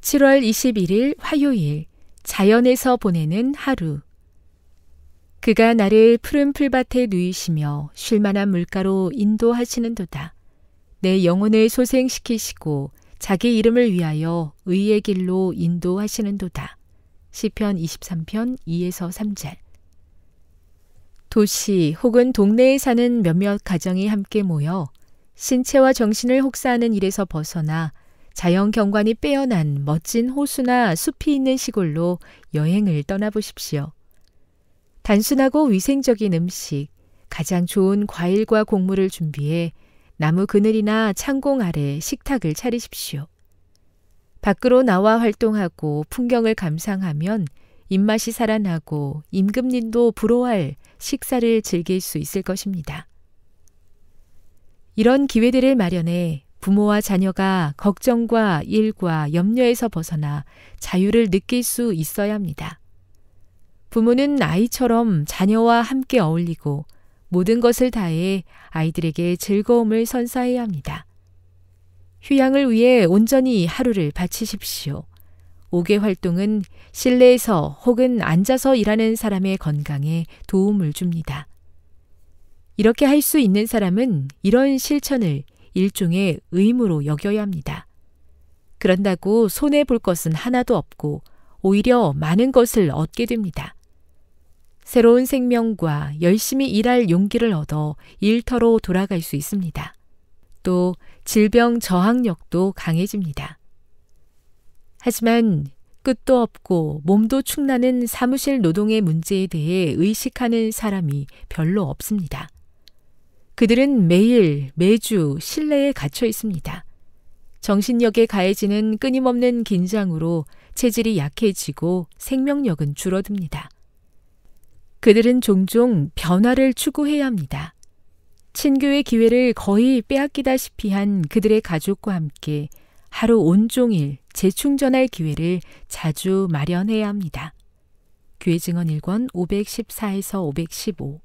7월 21일 화요일 자연에서 보내는 하루 그가 나를 푸른 풀밭에 누이시며 쉴만한 물가로 인도하시는도다. 내 영혼을 소생시키시고 자기 이름을 위하여 의의 길로 인도하시는도다. 시편 23편 2에서 3절 도시 혹은 동네에 사는 몇몇 가정이 함께 모여 신체와 정신을 혹사하는 일에서 벗어나 자연 경관이 빼어난 멋진 호수나 숲이 있는 시골로 여행을 떠나보십시오. 단순하고 위생적인 음식, 가장 좋은 과일과 곡물을 준비해 나무 그늘이나 창공 아래 식탁을 차리십시오. 밖으로 나와 활동하고 풍경을 감상하면 입맛이 살아나고 임금님도 부러워할 식사를 즐길 수 있을 것입니다. 이런 기회들을 마련해 부모와 자녀가 걱정과 일과 염려에서 벗어나 자유를 느낄 수 있어야 합니다. 부모는 아이처럼 자녀와 함께 어울리고 모든 것을 다해 아이들에게 즐거움을 선사해야 합니다. 휴양을 위해 온전히 하루를 바치십시오. 옥외 활동은 실내에서 혹은 앉아서 일하는 사람의 건강에 도움을 줍니다. 이렇게 할 수 있는 사람은 이런 실천을 일종의 의무로 여겨야 합니다. 그런다고 손해 볼 것은 하나도 없고 오히려 많은 것을 얻게 됩니다. 새로운 생명과 열심히 일할 용기를 얻어 일터로 돌아갈 수 있습니다. 또 질병 저항력도 강해집니다. 하지만 끝도 없고 몸도 축나는 사무실 노동의 문제에 대해 의식하는 사람이 별로 없습니다. 그들은 매일, 매주 실내에 갇혀 있습니다. 정신력에 가해지는 끊임없는 긴장으로 체질이 약해지고 생명력은 줄어듭니다. 그들은 종종 변화를 추구해야 합니다. 친교의 기회를 거의 빼앗기다시피 한 그들의 가족과 함께 하루 온종일 재충전할 기회를 자주 마련해야 합니다. 교회 증언 1권 514에서 515